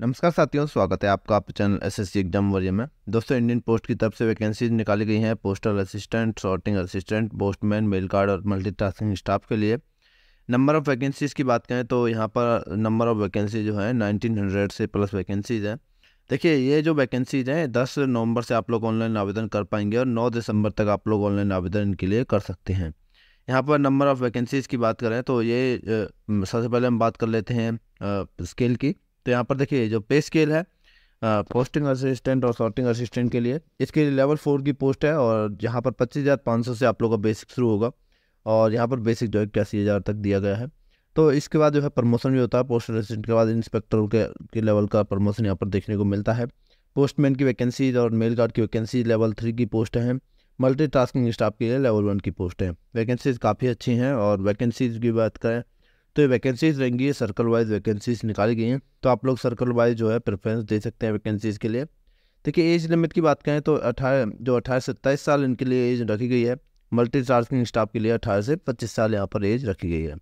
नमस्कार साथियों स्वागत है आपका आपके चैनल एस एस एग्जाम वर्य में दोस्तों इंडियन पोस्ट की तरफ से वैकेंसीज निकाली गई हैं postal assistant sorting assistant postman mail guard और मल्टीटास्किंग स्टाफ के लिए नंबर ऑफ़ वैकेंसीज़ की बात करें तो यहाँ पर नंबर ऑफ़ वैकेंसी जो है नाइनटीन हंड्रेड से प्लस वैकेंसीज़ हैं देखिए ये जो वैकेंसीज़ हैं दस नवंबर से आप लोग ऑनलाइन आवेदन कर पाएंगे और नौ दिसंबर तक आप लोग ऑनलाइन आवेदन के लिए कर सकते हैं यहाँ पर नंबर ऑफ़ वैकेंसीज़ की बात करें तो ये सबसे पहले हम बात कर लेते हैं स्केल की तो यहाँ पर देखिए जो पे स्केल है पोस्टिंग असिस्टेंट और सॉर्टिंग असिस्टेंट के लिए इसके लिए लेवल फोर की पोस्ट है और यहाँ पर पच्चीस हज़ार पाँच सौ से आप लोग का बेसिक शुरू होगा और यहाँ पर बेसिक जो है इक्यासी हज़ार तक दिया गया है तो इसके बाद जो है प्रमोशन भी होता है पोस्ट असिस्टेंट के बाद इंस्पेक्टर के, के लेवल का प्रमोशन यहाँ पर देखने को मिलता है पोस्टमैन की वैकेंसीज और मेल गार्ड की वैकेंसी लेवल थ्री की पोस्ट हैं टास्किंग स्टाफ के लिए लेवल वन की पोस्ट हैं वैकेंसीज़ काफ़ी अच्छी हैं और वैकेंसीज़ की बात करें तो ये वैकेंसीज रहेंगी सर्कल वाइज वैकेंसीज निकाली गई हैं तो आप लोग सर्कल वाइज जो है प्रेफरेंस दे सकते हैं वैकेंसीज़ के लिए देखिए एज लिमिट की बात करें तो अठारह जो अट्ठारह से सत्ताईस साल इनके लिए एज रखी गई है मल्टी टास्किंग स्टाफ के लिए अठारह से पच्चीस साल यहाँ पर एज रखी गई है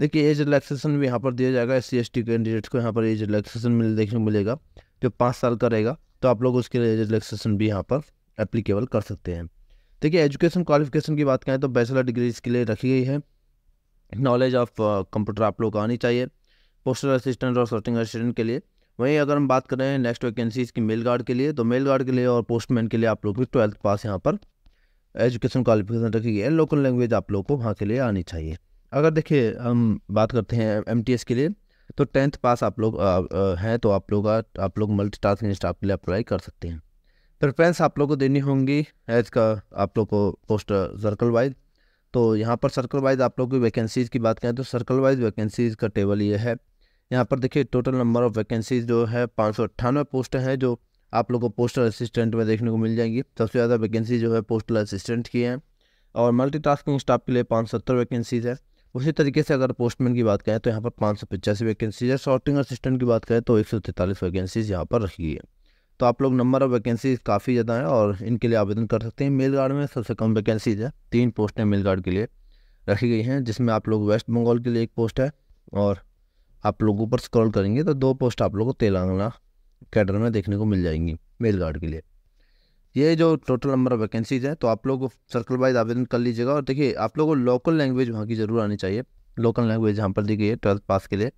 देखिए एज रिलैक्सेशन भी यहाँ पर दिया जाएगा एस सी कैंडिडेट्स को यहाँ पर एज रिलैक्सेशन मिल देखने को मिलेगा जो पाँच साल का रहेगा तो आप लोग उसके लिए एज रिलैक्सेशन भी यहाँ पर एप्लीकेबल कर सकते हैं देखिए एजुकेशन क्वालिफिकेशन की बात करें तो बैचलर डिग्री के लिए रखी गई है नॉलेज ऑफ कंप्यूटर आप लोग को आनी चाहिए पोस्टल असिस्टेंट और सर्टिंग असिस्टेंट के लिए वहीं अगर हम बात करें नेक्स्ट वैकेंसीज़ की मेल गार्ड के लिए तो मेल गार्ड के लिए और पोस्टमैन के लिए आप लोग भी ट्वेल्थ पास यहाँ पर एजुकेशन क्वालिफिकेशन रखी है लोकल लैंग्वेज आप लोग को वहाँ के लिए आनी चाहिए अगर देखिए हम बात करते हैं एम के लिए तो टेंथ पास आप लोग हैं तो आप लोग आप लोग मल्टी टास्क स्टाफ के लिए अप्लाई कर सकते हैं प्रेफरेंस आप लोग को देनी होंगी एज का आप लोग को पोस्ट सर्कल वाइज तो यहाँ पर सर्कल वाइज आप लोग की वैकेंसीज़ की बात करें तो सर्कल वाइज वैकेंसीज़ का टेबल ये है यहाँ पर देखिए टोटल नंबर ऑफ़ वैकेंसीज़ जो है पाँच सौ अट्ठानवे पोस्ट हैं जो आप लोग को पोस्टल असिस्टेंट में देखने को मिल जाएंगी सबसे ज़्यादा वैकेंसी जो है पोस्टल असिस्टेंट की है और मल्टीटास्किंग स्टाफ के लिए पाँच सत्तर वैकेंसीज़ है उसी तरीके से अगर पोस्टमैन की बात करें तो यहाँ पर पाँच सौ पचासी वैकेंसीज है सॉर्टिंग असिस्टेंट की बात करें तो एक सौ तैंतालीस वैकेंसीज यहाँ पर रखी है तो आप लोग नंबर ऑफ वैकेंसीज काफ़ी ज़्यादा हैं और इनके लिए आवेदन कर सकते हैं मेल गार्ड में सबसे कम वैकेंसीज है तीन पोस्टें मेल गार्ड के लिए रखी गई हैं जिसमें आप लोग वेस्ट बंगाल के लिए एक पोस्ट है और आप लोग ऊपर स्क्रॉल करेंगे तो दो पोस्ट आप लोग को तेलंगाना कैडर में देखने को मिल जाएंगी मेल गार्ड के लिए ये जो टोटल नंबर ऑफ वैकेंसीज है तो आप लोग सर्कल वाइज आवेदन कर लीजिएगा और देखिए आप लोगों को लोकल लैंग्वेज वहाँ की ज़रूर आनी चाहिए लोकल लैंग्वेज यहाँ पर दी गई है ट्वेल्थ पास के लिए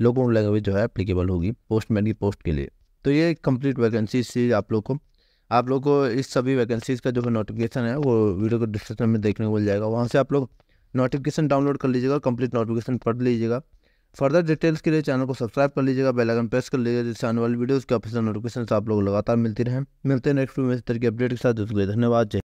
लोकल लैंग्वेज जो है अप्लीकेबल होगी पोस्टमैन की पोस्ट के लिए तो ये कंप्लीट वैकेंसीज थी आप लोग को आप लोग को इस सभी वैकेंसीज़ का जो है नोटिफिकेशन है वो वीडियो को डिस्क्रिप्शन में देखने को मिल जाएगा वहाँ से आप लोग नोटिफिकेशन डाउनलोड कर लीजिएगा कंप्लीट नोटिफिकेशन पढ़ लीजिएगा फर्दर डिटेल्स के लिए चैनल को सब्सक्राइब कर लीजिएगा बेल आइकन प्रेस कर लीजिएगा जिससे आने वाली वीडियोज़ के ऑफिसर नोटिफिकेशन आप लोग लगातार मिलती रहें मिलते हैं नेक्स्ट वीडियो में इस तरह की अपडेट के साथ धन्यवाद जय